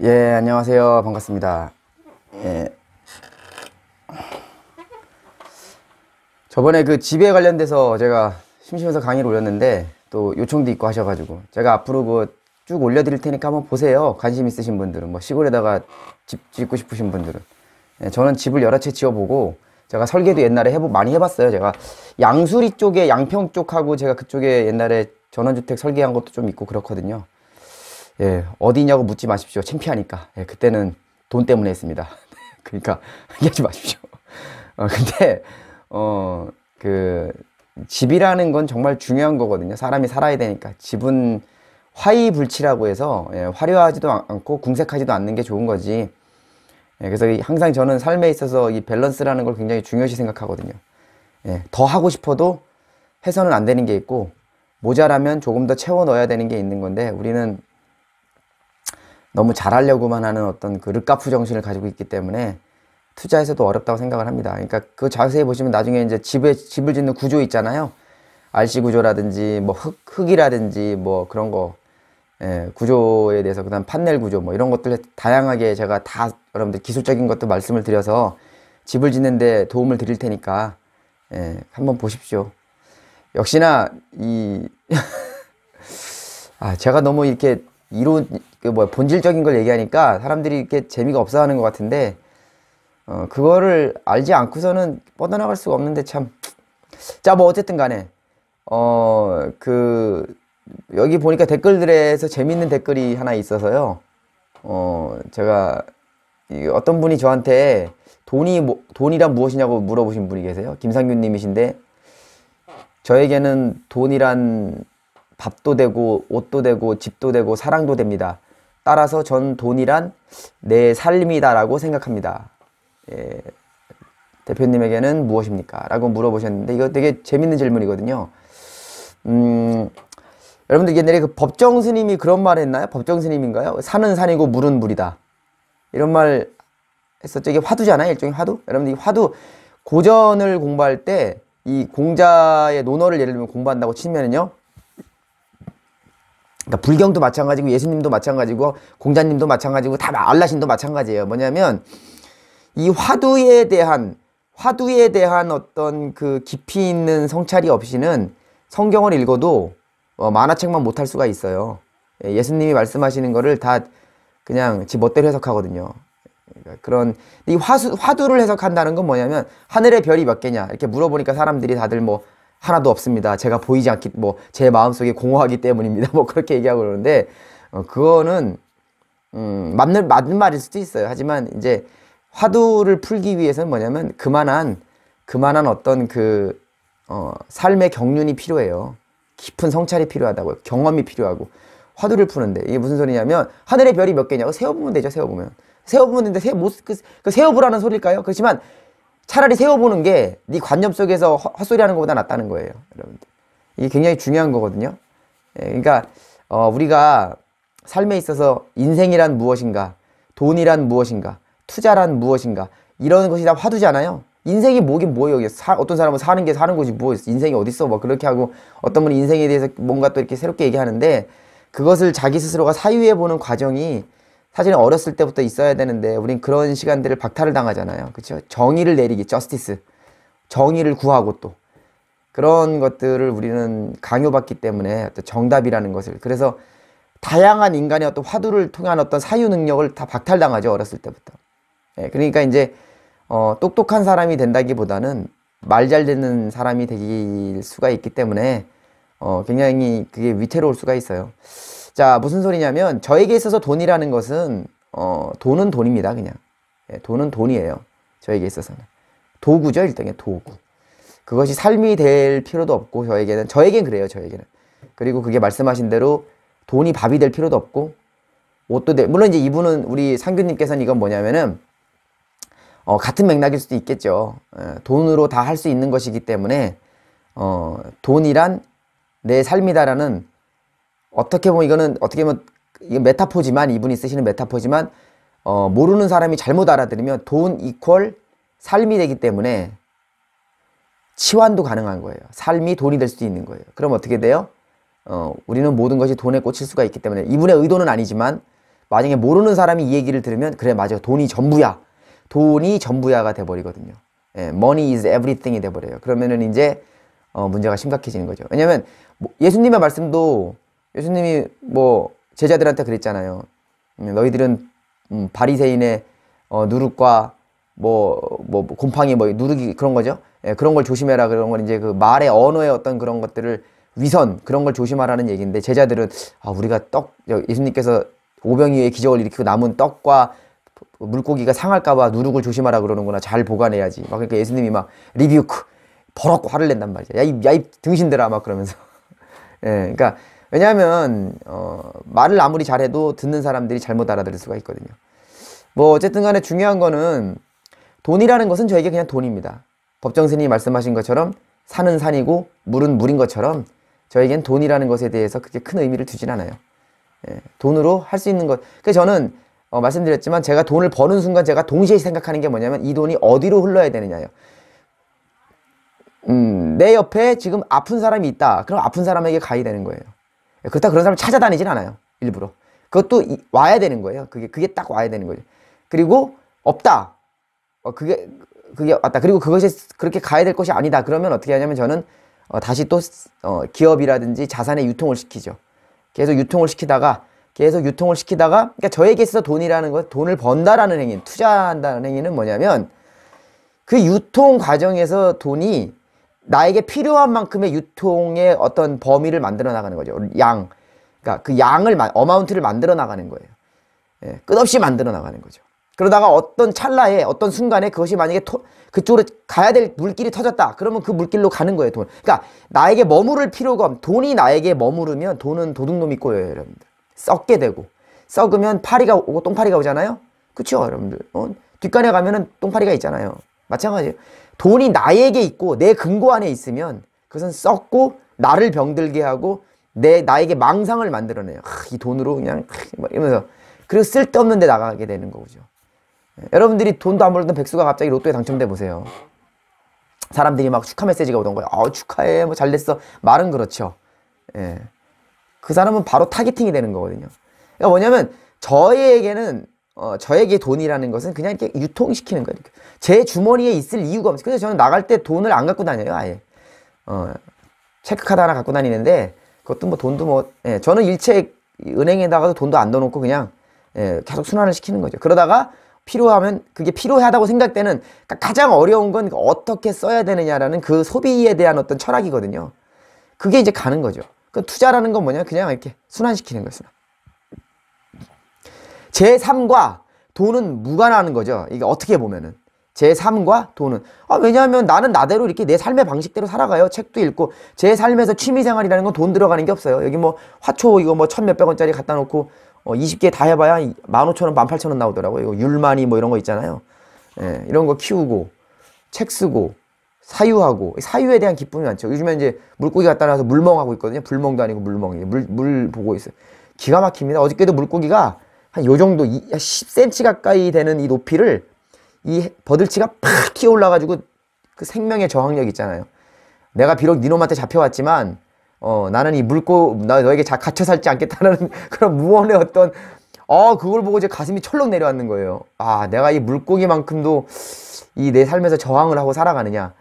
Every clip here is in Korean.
예, 안녕하세요. 반갑습니다. 예. 저번에 그 집에 관련돼서 제가 심심해서 강의를 올렸는데 또 요청도 있고 하셔가지고 제가 앞으로 그 쭉 올려드릴 테니까 한번 보세요. 관심 있으신 분들은 뭐 시골에다가 집 짓고 싶으신 분들은 예, 저는 집을 여러 채 지어보고 제가 설계도 옛날에 해보 많이 해봤어요. 제가 양수리 쪽에 양평 쪽하고 제가 그쪽에 옛날에 전원주택 설계한 것도 좀 있고 그렇거든요. 예, 어디냐고 묻지 마십시오. 창피하니까. 예, 그때는 돈 때문에 했습니다. 그러니까 얘기하지 마십시오. 어, 근데 어, 그 집이라는 건 정말 중요한 거거든요. 사람이 살아야 되니까 집은 화이불치라고 해서 예, 화려하지도 않고 궁색하지도 않는 게 좋은 거지. 예, 그래서 항상 저는 삶에 있어서 이 밸런스라는 걸 굉장히 중요시 생각하거든요. 예, 더 하고 싶어도 해서는 안 되는 게 있고 모자라면 조금 더 채워 넣어야 되는 게 있는 건데 우리는 너무 잘하려고만 하는 어떤 그 르카프 정신을 가지고 있기 때문에 투자에서도 어렵다고 생각을 합니다. 그러니까 그 자세히 보시면 나중에 이제 집에 집을 짓는 구조 있잖아요. RC 구조라든지 뭐 흙, 흙이라든지 뭐 그런 거 예, 구조에 대해서 그다음 판넬 구조 뭐 이런 것들 다양하게 제가 다 여러분들 기술적인 것도 말씀을 드려서 집을 짓는데 도움을 드릴 테니까 예, 한번 보십시오. 역시나 이아 제가 너무 이렇게 이론 그 뭐 본질적인 걸 얘기하니까 사람들이 이렇게 재미가 없어 하는 것 같은데 어, 그거를 알지 않고서는 뻗어나갈 수가 없는데 참 자 뭐 어쨌든 간에 어 그 여기 보니까 댓글들에서 재밌는 댓글이 하나 있어서요 어 제가 어떤 분이 저한테 돈이 뭐, 돈이란 무엇이냐고 물어보신 분이 계세요 김상균 님이신데 저에게는 돈이란 밥도 되고 옷도 되고 집도 되고 사랑도 됩니다. 따라서 전 돈이란 내 삶이다라고 생각합니다. 예, 대표님에게는 무엇입니까? 라고 물어보셨는데 이거 되게 재밌는 질문이거든요. 음, 여러분들 옛날에 그 법정 스님이 그런 말 했나요? 법정 스님인가요? 산은 산이고 물은 물이다. 이런 말 했었죠. 이게 화두잖아요. 일종의 화두. 여러분들 이 화두 고전을 공부할 때 이 공자의 논어를 예를 들면 공부한다고 치면은요. 그러니까 불경도 마찬가지고 예수님도 마찬가지고 공자님도 마찬가지고 다 알라신도 마찬가지예요. 뭐냐면 이 화두에 대한 화두에 대한 어떤 그 깊이 있는 성찰이 없이는 성경을 읽어도 어, 만화책만 못할 수가 있어요. 예, 예수님이 말씀하시는 거를 다 그냥 지 멋대로 해석하거든요. 그러니까 그런 이 화수, 화두를 해석한다는 건 뭐냐면 하늘의 별이 몇 개냐 이렇게 물어보니까 사람들이 다들 뭐 하나도 없습니다. 제가 보이지 않기 뭐 제 마음속에 공허하기 때문입니다. 뭐 그렇게 얘기하고 그러는데 어, 그거는 음, 맞는 맞는 말일 수도 있어요. 하지만 이제 화두를 풀기 위해서는 뭐냐면 그만한 그만한 어떤 그 어, 삶의 경륜이 필요해요. 깊은 성찰이 필요하다고요. 경험이 필요하고 화두를 푸는데 이게 무슨 소리냐면 하늘의 별이 몇 개냐고 세어보면 되죠. 세어보면 세어보면 되는데 세못 그, 그 세어보라는 소리일까요? 그렇지만 차라리 세워보는 게 네 관념 속에서 헛소리하는 것보다 낫다는 거예요. 여러분들. 이게 굉장히 중요한 거거든요. 예, 그러니까 어, 우리가 삶에 있어서 인생이란 무엇인가, 돈이란 무엇인가, 투자란 무엇인가 이런 것이 다 화두잖아요. 인생이 뭐긴 뭐예요. 사, 어떤 사람은 사는 게 사는 거지 뭐 인생이 어딨어 뭐, 그렇게 하고 어떤 분은 인생에 대해서 뭔가 또 이렇게 새롭게 얘기하는데 그것을 자기 스스로가 사유해 보는 과정이 사실 은 어렸을 때부터 있어야 되는데 우린 그런 시간들을 박탈을 당하잖아요. 그렇죠? 정의를 내리기, 저스티스. 정의를 구하고 또 그런 것들을 우리는 강요받기 때문에 어떤 정답이라는 것을 그래서 다양한 인간의 어떤 화두를 통한 어떤 사유 능력을 다 박탈당하죠 어렸을 때부터. 예, 그러니까 이제 어, 똑똑한 사람이 된다기보다는 말 잘 듣는 사람이 될 수가 있기 때문에 어, 굉장히 그게 위태로울 수가 있어요. 자, 무슨 소리냐면 저에게 있어서 돈이라는 것은 어, 돈은 돈입니다. 그냥. 예, 돈은 돈이에요. 저에게 있어서는. 도구죠, 일단 도구. 그것이 삶이 될 필요도 없고 저에게는 저에겐 그래요, 저에게는. 그리고 그게 말씀하신 대로 돈이 밥이 될 필요도 없고 옷도 돼. 물론 이제 이분은 우리 상규님께서는 이건 뭐냐면은 어, 같은 맥락일 수도 있겠죠. 예, 돈으로 다 할 수 있는 것이기 때문에 어, 돈이란 내 삶이다라는 어떻게 보면 이거는 어떻게 보면 이건 메타포지만 이분이 쓰시는 메타포지만 어, 모르는 사람이 잘못 알아들으면 돈 이퀄 삶이 되기 때문에 치환도 가능한 거예요. 삶이 돈이 될 수도 있는 거예요. 그럼 어떻게 돼요? 어, 우리는 모든 것이 돈에 꽂힐 수가 있기 때문에 이분의 의도는 아니지만 만약에 모르는 사람이 이 얘기를 들으면 그래 맞아 돈이 전부야. 돈이 전부야가 돼버리거든요. 예, money is everything이 돼버려요. 그러면은 이제 어, 문제가 심각해지는 거죠. 왜냐하면 뭐 예수님의 말씀도 예수님이 뭐 제자들한테 그랬잖아요. 음, 너희들은 음, 바리새인의 어, 누룩과 뭐, 뭐, 뭐 곰팡이 뭐 누룩이 그런 거죠. 예, 그런 걸 조심해라 그런 건 이제 그 말의 언어의 어떤 그런 것들을 위선 그런 걸 조심하라는 얘기인데 제자들은 아 우리가 떡 예수님께서 오병이의 기적을 일으키고 남은 떡과 물고기가 상할까봐 누룩을 조심하라 그러는구나 잘 보관해야지 막 그러니까 예수님이 막 리뷰크 버럭 화를 낸단 말이야 야 이 야 이 등신들아 막 그러면서 예 그러니까 왜냐하면 어, 말을 아무리 잘해도 듣는 사람들이 잘못 알아들을 수가 있거든요. 뭐 어쨌든 간에 중요한 거는 돈이라는 것은 저에게 그냥 돈입니다. 법정스님이 말씀하신 것처럼 산은 산이고 물은 물인 것처럼 저에겐 돈이라는 것에 대해서 그렇게 큰 의미를 두진 않아요. 예, 돈으로 할 수 있는 것. 그래서 그러니까 저는 어, 말씀드렸지만 제가 돈을 버는 순간 제가 동시에 생각하는 게 뭐냐면 이 돈이 어디로 흘러야 되느냐요. 음, 내 옆에 지금 아픈 사람이 있다. 그럼 아픈 사람에게 가야 되는 거예요. 예, 그렇다 고 그런 사람을 찾아다니진 않아요. 일부러. 그것도 이, 와야 되는 거예요. 그게 그게 딱 와야 되는 거죠. 그리고 없다. 어, 그게 그게 왔다. 그리고 그것이 그렇게 가야 될 것이 아니다. 그러면 어떻게 하냐면 저는 어, 다시 또 어, 기업이라든지 자산의 유통을 시키죠. 계속 유통을 시키다가 계속 유통을 시키다가 그러니까 저에게 있어서 돈이라는 것, 돈을 번다라는 행위, 투자한다는 행위는 뭐냐면 그 유통 과정에서 돈이 나에게 필요한 만큼의 유통의 어떤 범위를 만들어 나가는 거죠. 양. 그러니까 그 양을, 어마운트를 만들어 나가는 거예요. 예, 끝없이 만들어 나가는 거죠. 그러다가 어떤 찰나에 어떤 순간에 그것이 만약에 토, 그쪽으로 가야 될 물길이 터졌다. 그러면 그 물길로 가는 거예요, 돈. 그러니까 나에게 머무를 필요가 없. 돈이 나에게 머무르면 돈은 도둑놈이 꼬여요, 여러분들. 썩게 되고 썩으면 파리가 오고 똥파리가 오잖아요. 그렇죠, 여러분들. 어, 뒷간에 가면은 똥파리가 있잖아요. 마찬가지예요. 돈이 나에게 있고 내 근거 안에 있으면 그것은 썩고 나를 병들게 하고 내 나에게 망상을 만들어내요. 아, 이 돈으로 그냥 아, 이러면서 그리고 쓸데없는 데 나가게 되는 거죠. 예, 여러분들이 돈도 안 벌던 백수가 갑자기 로또에 당첨돼 보세요. 사람들이 막 축하 메시지가 오던 거예요. 아, 축하해. 뭐 잘 됐어. 말은 그렇죠. 예. 그 사람은 바로 타겟팅이 되는 거거든요. 그러니까 뭐냐면 저에게는 어, 저에게 돈이라는 것은 그냥 이렇게 유통시키는 거예요. 제 주머니에 있을 이유가 없어요. 그래서 저는 나갈 때 돈을 안 갖고 다녀요, 아예. 어, 체크카드 하나 갖고 다니는데, 그것도 뭐 돈도 뭐, 예, 저는 일체 은행에다가도 돈도 안 넣어놓고 그냥, 예, 계속 순환을 시키는 거죠. 그러다가 필요하면, 그게 필요하다고 생각되는, 그러니까 가장 어려운 건 어떻게 써야 되느냐라는 그 소비에 대한 어떤 철학이거든요. 그게 이제 가는 거죠. 그 투자라는 건 뭐냐, 그냥 이렇게 순환시키는 거예요. 제3과 돈은 무관하는 거죠. 이게 어떻게 보면은. 제3과 돈은. 아, 왜냐하면 나는 나대로 이렇게 내 삶의 방식대로 살아가요. 책도 읽고. 제 삶에서 취미생활이라는 건 돈 들어가는 게 없어요. 여기 뭐 화초 이거 뭐 천 몇백 원짜리 갖다 놓고 어, 20개 다 해봐야 15,000원, 18,000원 나오더라고요. 이거 율만이뭐 이런 거 있잖아요. 예, 이런 거 키우고, 책 쓰고, 사유하고, 사유에 대한 기쁨이 많죠. 요즘에 이제 물고기 갖다 놔서 물멍하고 있거든요. 불멍도 아니고 물멍이. 에요 물, 물 보고 있어요. 기가 막힙니다. 어저께도 물고기가 한요 정도 10cm 가까이 되는 이 높이를 이 버들치가 팍 튀어 올라가지고 그 생명의 저항력 있잖아요. 내가 비록 니놈한테 잡혀왔지만 어 나는 이 물고 나 너에게 자, 갇혀 살지 않겠다는 그런 무언의 어떤 어 그걸 보고 이제 가슴이 철렁 내려앉는 거예요. 아 내가 이 물고기만큼도 이 내 삶에서 저항을 하고 살아가느냐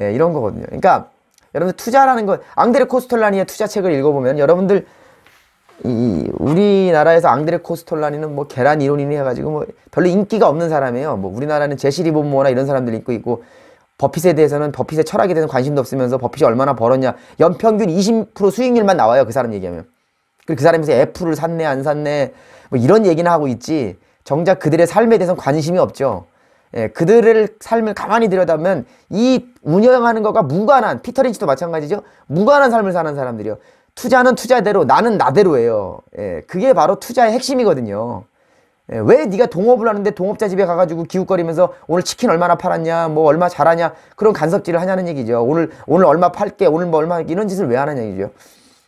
예, 이런 거거든요. 그러니까 여러분들 투자라는 건 앙드레 코스톨라니의 투자책을 읽어보면 여러분들 이 우리나라에서 앙드레 코스톨라니는 뭐 계란 이론이니 해가지고 뭐 별로 인기가 없는 사람이에요. 뭐 우리나라는 제시리 본모나 이런 사람들 인기 있고 버핏에 대해서는 버핏의 철학에 대해서 관심도 없으면서 버핏이 얼마나 벌었냐 연평균 20% 수익률만 나와요 그 사람 얘기하면 그리고 그 사람에서 애플을 샀네 안 샀네 뭐 이런 얘기는 하고 있지 정작 그들의 삶에 대해서 관심이 없죠. 예, 그들을 삶을 가만히 들여다보면 이 운영하는 것과 무관한 피터린치도 마찬가지죠. 무관한 삶을 사는 사람들이요. 투자는 투자대로 나는 나대로해요 예, 그게 바로 투자의 핵심이거든요. 예, 왜 네가 동업을 하는데 동업자 집에 가가지고 기웃거리면서 오늘 치킨 얼마나 팔았냐, 뭐 얼마 잘하냐 그런 간섭질을 하냐는 얘기죠. 오늘 오늘 얼마 팔게, 오늘 뭐 얼마 이런 짓을 왜 하는 얘기죠.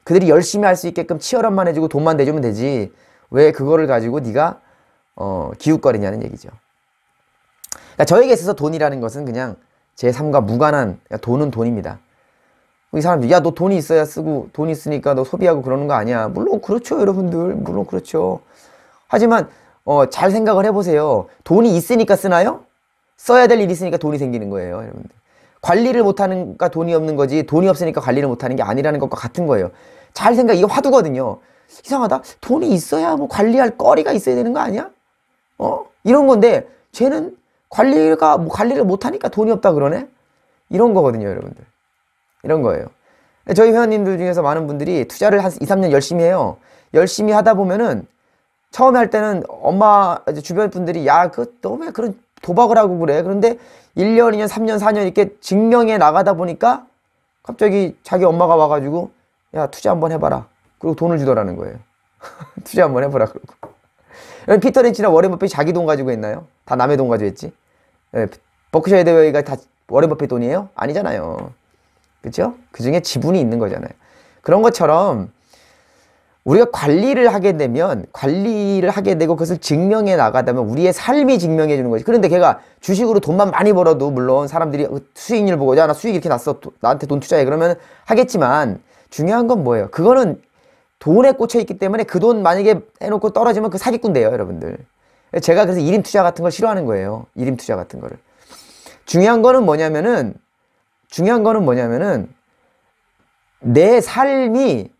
그들이 열심히 할 수 있게끔 치열함만 해주고 돈만 내주면 되지. 왜 그거를 가지고 네가 어, 기웃거리냐는 얘기죠. 그러니까 저에게 있어서 돈이라는 것은 그냥 제 삶과 무관한 그러니까 돈은 돈입니다. 이사람들야너 돈이 있어야 쓰고 돈 있으니까 너 소비하고 그러는 거 아니야 물론 그렇죠 여러분들 물론 그렇죠 하지만 어, 잘 생각을 해보세요 돈이 있으니까 쓰나요? 써야 될 일이 있으니까 돈이 생기는 거예요 여러분들 관리를 못하는가 돈이 없는 거지 돈이 없으니까 관리를 못하는 게 아니라는 것과 같은 거예요 잘 생각 이게 화두거든요 이상하다 돈이 있어야 뭐 관리할 거리가 있어야 되는 거 아니야? 어? 이런 건데 쟤는 관리가 뭐 관리를 못하니까 돈이 없다 그러네 이런 거거든요 여러분들 이런 거예요. 저희 회원님들 중에서 많은 분들이 투자를 한 2, 3년 열심히 해요. 열심히 하다 보면은 처음에 할 때는 엄마 주변 분들이 야, 그너왜 그런 도박을 하고 그래. 그런데 1년, 2년, 3년, 4년 이렇게 증명해 나가다 보니까 갑자기 자기 엄마가 와가지고 야, 투자 한번 해봐라. 그리고 돈을 주더라는 거예요. 투자 한번 해보라 그러고. 피터 렌치나 워렌 버핏 자기 돈 가지고 했나요? 다 남의 돈 가지고 했지. 예, 버크셔 헤드웨이가 다 워렌 버핏 돈이에요? 아니잖아요. 그죠? 그 중에 지분이 있는 거잖아요. 그런 것처럼 우리가 관리를 하게 되면 관리를 하게 되고 그것을 증명해 나가다면 우리의 삶이 증명해 주는 거지. 그런데 걔가 주식으로 돈만 많이 벌어도 물론 사람들이 어, 수익률 보고 야나 수익 이렇게 났어 나한테 돈 투자해 그러면 하겠지만 중요한 건 뭐예요? 그거는 돈에 꽂혀 있기 때문에 그 돈 만약에 해놓고 떨어지면 그 사기꾼 돼요 여러분들. 제가 그래서 일인 투자 같은 걸 싫어하는 거예요. 일인 투자 같은 거를. 중요한 거는 뭐냐면은 중요한 거는 뭐냐면은 내 삶이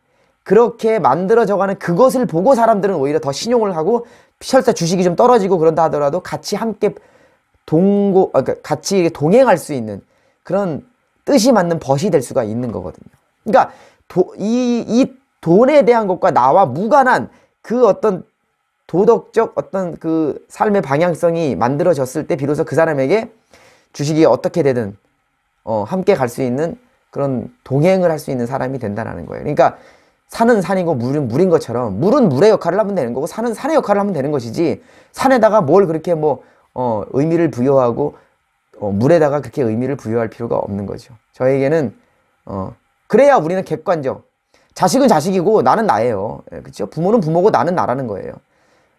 그렇게 만들어져가는 그것을 보고 사람들은 오히려 더 신용을 하고 설사 주식이 좀 떨어지고 그런다 하더라도 같이 함께 동고 아, 그러니까 같이 동행할 수 있는 그런 뜻이 맞는 벗이 될 수가 있는 거거든요. 그러니까 도, 이, 이 돈에 대한 것과 나와 무관한 그 어떤 도덕적 어떤 그 삶의 방향성이 만들어졌을 때 비로소 그 사람에게 주식이 어떻게 되든 어, 함께 갈 수 있는 그런 동행을 할 수 있는 사람이 된다는 거예요. 그러니까 산은 산이고 물은 물인 것처럼 물은 물의 역할을 하면 되는 거고 산은 산의 역할을 하면 되는 것이지 산에다가 뭘 그렇게 뭐 어, 의미를 부여하고 어, 물에다가 그렇게 의미를 부여할 필요가 없는 거죠. 저에게는 어, 그래야 우리는 객관적 자식은 자식이고 나는 나예요. 예, 그렇죠? 부모는 부모고 나는 나라는 거예요.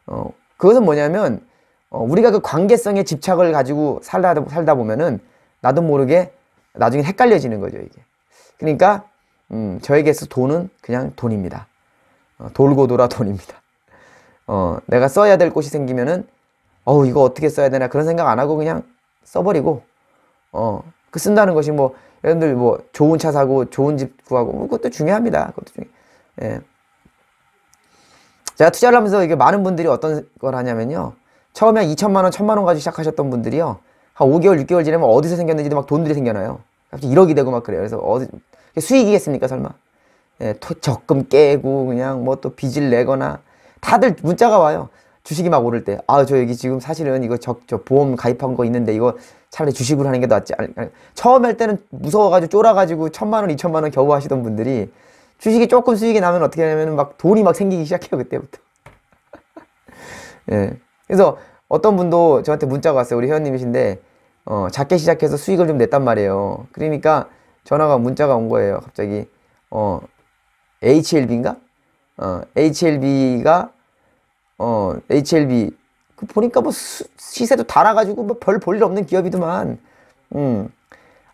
어, 그것은 뭐냐면 어, 우리가 그 관계성에 집착을 가지고 살다, 살다 보면은 나도 모르게 나중에 헷갈려지는 거죠, 이게. 그러니까 음, 저에게서 돈은 그냥 돈입니다. 어, 돌고 돌아 돈입니다. 어, 내가 써야 될 곳이 생기면은 어우 이거 어떻게 써야 되나 그런 생각 안 하고 그냥 써버리고 어, 그 쓴다는 것이 뭐 여러분들 뭐 좋은 차 사고 좋은 집 구하고 뭐 그것도 중요합니다. 그것도 중요. 예. 제가 투자를 하면서 이게 많은 분들이 어떤 걸 하냐면요. 처음에 2천만 원, 1천만 원 가지고 시작하셨던 분들이요. 한 5개월, 6개월 지나면 어디서 생겼는지도 막 돈들이 생겨나요. 갑자기 1억이 되고 막 그래요. 그래서 어디, 수익이겠습니까, 설마? 예, 토, 적금 깨고 그냥 뭐 또 빚을 내거나 다들 문자가 와요. 주식이 막 오를 때, 아, 저 여기 지금 사실은 이거 저, 저 보험 가입한 거 있는데 이거 차라리 주식으로 하는 게 낫지. 않을까. 처음 할 때는 무서워가지고 쫄아가지고 천만 원, 이천만 원 겨우 하시던 분들이 주식이 조금 수익이 나면 어떻게 하냐면 막 돈이 막 생기기 시작해요, 그때부터. 예. 그래서 어떤 분도 저한테 문자가 왔어요. 우리 회원님이신데 어, 작게 시작해서 수익을 좀 냈단 말이에요. 그러니까 전화가 문자가 온 거예요. 갑자기 어, HLB인가? 어, HLB가 어, HLB 그 보니까 뭐 수, 시세도 달아가지고 뭐 별 볼일 없는 기업이더만 음.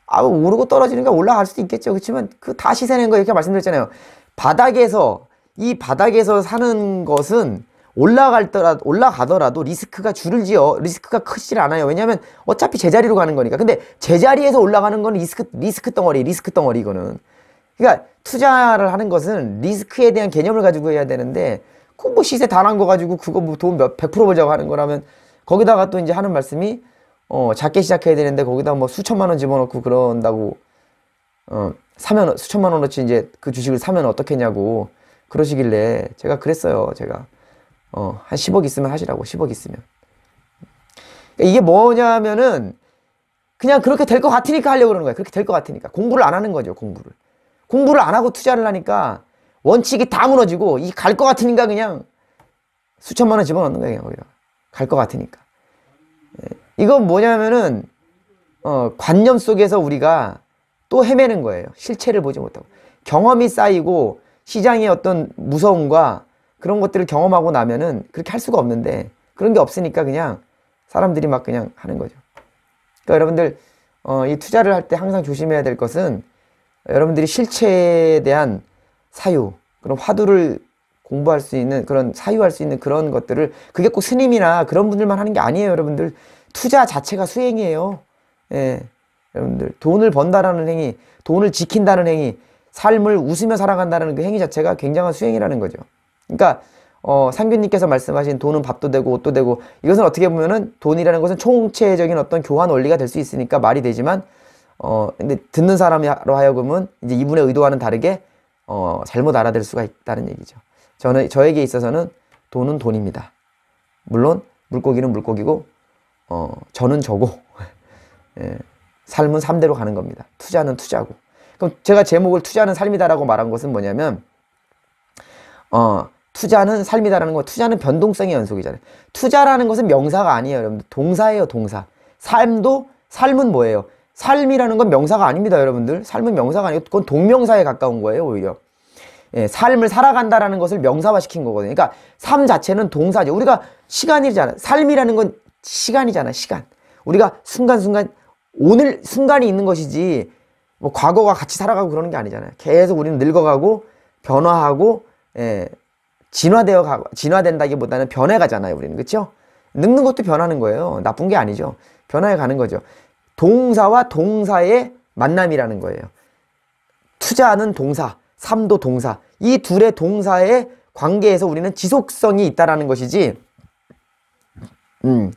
아, 오르고 떨어지는가 올라갈 수도 있겠죠. 그렇지만 그 다 시세낸 거 이렇게 말씀드렸잖아요. 바닥에서 이 바닥에서 사는 것은 올라갈더라도 올라가더라도 리스크가 줄을지어 리스크가 크질 않아요. 왜냐하면 어차피 제자리로 가는 거니까. 근데 제자리에서 올라가는 건 리스크 리스크 덩어리, 리스크 덩어리 이거는. 그러니까 투자를 하는 것은 리스크에 대한 개념을 가지고 해야 되는데 그뭐 시세 다난거 가지고 그거 뭐 돈몇100% 벌자고 하는 거라면 거기다가 또 이제 하는 말씀이 어 작게 시작해야 되는데 거기다 뭐 수천만 원 집어넣고 그런다고 어 사면 수천만 원어치 이제 그 주식을 사면 어떻겠냐고 그러시길래 제가 그랬어요 제가. 어, 한 10억 있으면 하시라고, 10억 있으면. 그러니까 이게 뭐냐면은, 그냥 그렇게 될 것 같으니까 하려고 그러는 거야 그렇게 될 것 같으니까. 공부를 안 하는 거죠, 공부를. 공부를 안 하고 투자를 하니까 원칙이 다 무너지고, 이 갈 것 같으니까 그냥 수천만 원 집어넣는 거예요, 거기다. 갈것 같으니까. 예. 이건 뭐냐면은, 어, 관념 속에서 우리가 또 헤매는 거예요. 실체를 보지 못하고. 경험이 쌓이고, 시장의 어떤 무서움과 그런 것들을 경험하고 나면은 그렇게 할 수가 없는데 그런 게 없으니까 그냥 사람들이 막 그냥 하는 거죠. 그러니까 여러분들 어, 이 투자를 할 때 항상 조심해야 될 것은 여러분들이 실체에 대한 사유, 그런 화두를 공부할 수 있는 그런 사유할 수 있는 그런 것들을 그게 꼭 스님이나 그런 분들만 하는 게 아니에요, 여러분들. 투자 자체가 수행이에요. 예. 여러분들 돈을 번다라는 행위, 돈을 지킨다는 행위, 삶을 웃으며 살아간다는 그 행위 자체가 굉장한 수행이라는 거죠. 그러니까 어, 상균님께서 말씀하신 돈은 밥도 되고 옷도 되고 이것은 어떻게 보면은 돈이라는 것은 총체적인 어떤 교환 원리가 될 수 있으니까 말이 되지만 어, 근데 듣는 사람으로 하여금은 이제 이분의 의도와는 다르게 어, 잘못 알아들 수가 있다는 얘기죠. 저는 저에게 있어서는 돈은 돈입니다. 물론 물고기는 물고기고 어, 저는 저고 예, 삶은 삶대로 가는 겁니다. 투자는 투자고. 그럼 제가 제목을 투자는 삶이다라고 말한 것은 뭐냐면 어, 투자는 삶이다라는 거 투자는 변동성의 연속이잖아요. 투자라는 것은 명사가 아니에요, 여러분들. 동사예요, 동사. 삶도 삶은 뭐예요? 삶이라는 건 명사가 아닙니다, 여러분들. 삶은 명사가 아니고 그건 동명사에 가까운 거예요, 오히려. 예, 삶을 살아간다라는 것을 명사화시킨 거거든요. 그러니까 삶 자체는 동사죠. 우리가 시간이잖아. 삶이라는 건 시간이잖아, 시간. 우리가 순간순간 오늘 순간이 있는 것이지 뭐 과거와 같이 살아가고 그러는 게 아니잖아요. 계속 우리는 늙어가고 변화하고 예, 진화되어 가, 진화된다기보다는 변해가잖아요, 우리는. 그렇죠? 늙는 것도 변하는 거예요. 나쁜 게 아니죠. 변화해 가는 거죠. 동사와 동사의 만남이라는 거예요. 투자는 동사, 삼도 동사. 이 둘의 동사의 관계에서 우리는 지속성이 있다라는 것이지. 음.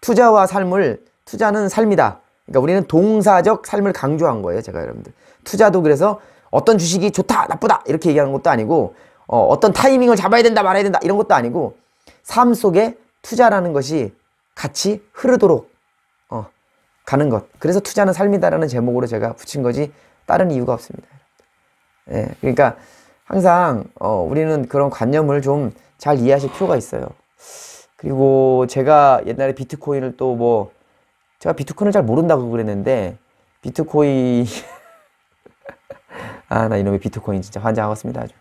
투자와 삶을 투자는 삶이다. 그러니까 우리는 동사적 삶을 강조한 거예요, 제가 여러분들. 투자도 그래서 어떤 주식이 좋다, 나쁘다 이렇게 얘기하는 것도 아니고 어, 어떤 타이밍을 잡아야 된다 말아야 된다 이런 것도 아니고 삶 속에 투자라는 것이 같이 흐르도록 어, 가는 것. 그래서 투자는 삶이다라는 제목으로 제가 붙인 거지 다른 이유가 없습니다. 예, 그러니까 항상 어, 우리는 그런 관념을 좀 잘 이해하실 필요가 있어요. 그리고 제가 옛날에 비트코인을 또 뭐 제가 비트코인을 잘 모른다고 그랬는데 비트코인 아 나 이놈의 비트코인 진짜 환장하겠습니다 아주.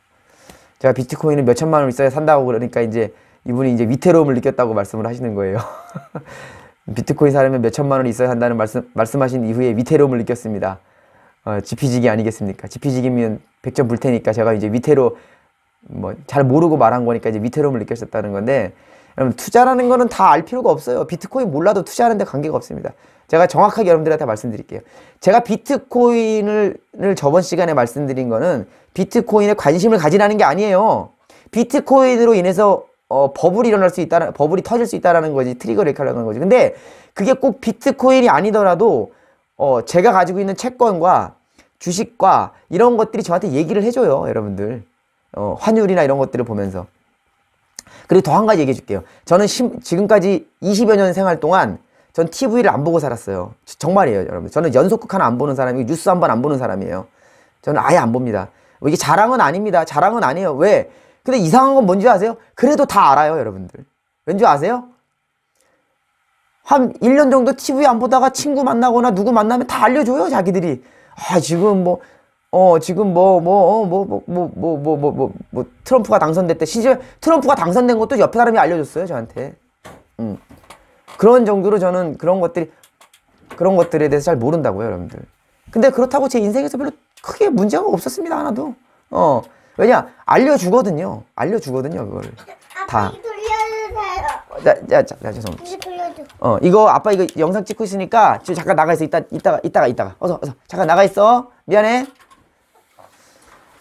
제가 비트코인은 몇 천만 원 있어야 산다고 그러니까 이제 이분이 이제 위태로움을 느꼈다고 말씀을 하시는 거예요. 비트코인 사려면 몇 천만 원 있어야 한다는 말씀 말씀하신 이후에 위태로움을 느꼈습니다. 어, 지피지기 아니겠습니까? 지피지기면 100점 불 테니까 제가 이제 위태로 뭐 잘 모르고 말한 거니까 이제 위태로움을 느꼈었다는 건데 여러분 투자라는 거는 다 알 필요가 없어요. 비트코인 몰라도 투자하는데 관계가 없습니다. 제가 정확하게 여러분들한테 말씀드릴게요. 제가 비트코인을 저번 시간에 말씀드린 거는 비트코인에 관심을 가지라는 게 아니에요. 비트코인으로 인해서 어, 버블이 일어날 수 있다는 버블이 터질 수 있다라는 거지 트리거를 켜라는 거지. 근데 그게 꼭 비트코인이 아니더라도 어, 제가 가지고 있는 채권과 주식과 이런 것들이 저한테 얘기를 해줘요, 여러분들. 어, 환율이나 이런 것들을 보면서. 그리고 더 한 가지 얘기해 줄게요. 저는 심, 지금까지 20여 년 생활 동안 전 TV를 안 보고 살았어요. 정말이에요, 여러분. 저는 연속극 하나 안 보는 사람이고 뉴스 한번안 보는 사람이에요. 저는 아예 안 봅니다. 뭐 이게 자랑은 아닙니다. 자랑은 아니에요. 왜? 근데 이상한 건 뭔지 아세요? 그래도 다 알아요, 여러분들. 왠지 아세요? 한 1년 정도 TV 안 보다가 친구 만나거나 누구 만나면 다 알려줘요, 자기들이. 아, 지금 뭐, 어, 지금 뭐, 뭐, 어, 뭐, 뭐, 뭐, 뭐, 뭐, 뭐, 뭐, 뭐, 트럼프가 당선됐대. 심지어 트럼프가 당선된 것도 옆에 사람이 알려줬어요, 저한테. 음. 그런 정도로 저는 그런 것들이 그런 것들에 대해서 잘 모른다고요, 여러분들. 근데 그렇다고 제 인생에서 별로 크게 문제가 없었습니다, 하나도. 어. 왜냐? 알려주거든요. 알려주거든요, 그거를. 다. 자, 자, 자, 자 죄송합니다. 어, 이거 아빠 이거 영상 찍고 있으니까 지금 잠깐 나가 있어. 이따 이따가 이따가 이따가. 어서 어서. 잠깐 나가 있어. 미안해.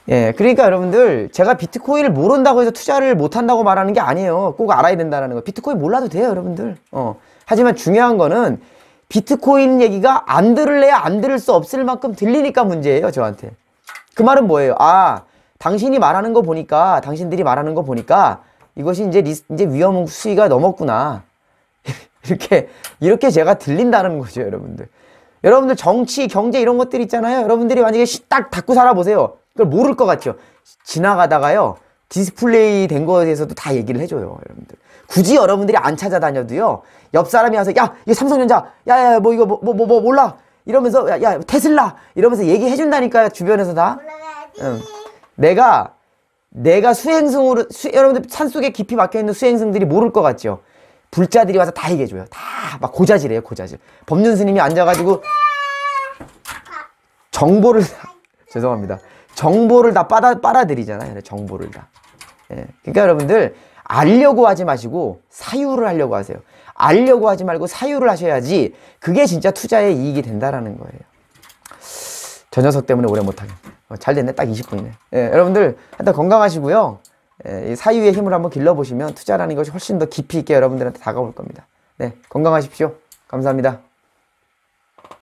예, 그러니까 여러분들 제가 비트코인을 모른다고 해서 투자를 못한다고 말하는 게 아니에요. 꼭 알아야 된다는 거. 비트코인 몰라도 돼요, 여러분들. 어. 하지만 중요한 거는 비트코인 얘기가 안 들을래야 안 들을 수 없을 만큼 들리니까 문제예요, 저한테. 그 말은 뭐예요? 아, 당신이 말하는 거 보니까, 당신들이 말하는 거 보니까 이것이 이제 리스, 이제 위험 수위가 넘었구나. 이렇게 이렇게 제가 들린다는 거죠, 여러분들. 여러분들 정치, 경제 이런 것들 있잖아요. 여러분들이 만약에 딱 닫고 살아보세요. 그걸 모를 것 같아요. 지나가다가요. 디스플레이 된 거에 대해서도 다 얘기를 해줘요 여러분들 굳이 여러분들이 안 찾아다녀도요 옆 사람이 와서 야 이거 삼성전자 야야 뭐 이거 뭐뭐 뭐, 뭐, 뭐, 몰라 이러면서 야, 야 테슬라 이러면서 얘기해 준다니까요 주변에서 다 응. 내가 내가 수행승으로 수, 여러분들 산속에 깊이 막혀있는 수행승들이 모를 것 같죠 불자들이 와서 다 얘기해줘요 다 막 고자질해요 고자질 법륜스님이 앉아가지고 아, 아. 정보를 죄송합니다 정보를 다 빨아, 빨아들이잖아요. 정보를 다. 예. 그러니까 여러분들 알려고 하지 마시고 사유를 하려고 하세요. 알려고 하지 말고 사유를 하셔야지 그게 진짜 투자의 이익이 된다라는 거예요. 저 녀석 때문에 오래 못하겠네. 어, 잘 됐네. 딱 20분이네. 예, 여러분들 일단 건강하시고요. 예, 사유의 힘을 한번 길러보시면 투자라는 것이 훨씬 더 깊이 있게 여러분들한테 다가올 겁니다. 네, 건강하십시오. 감사합니다.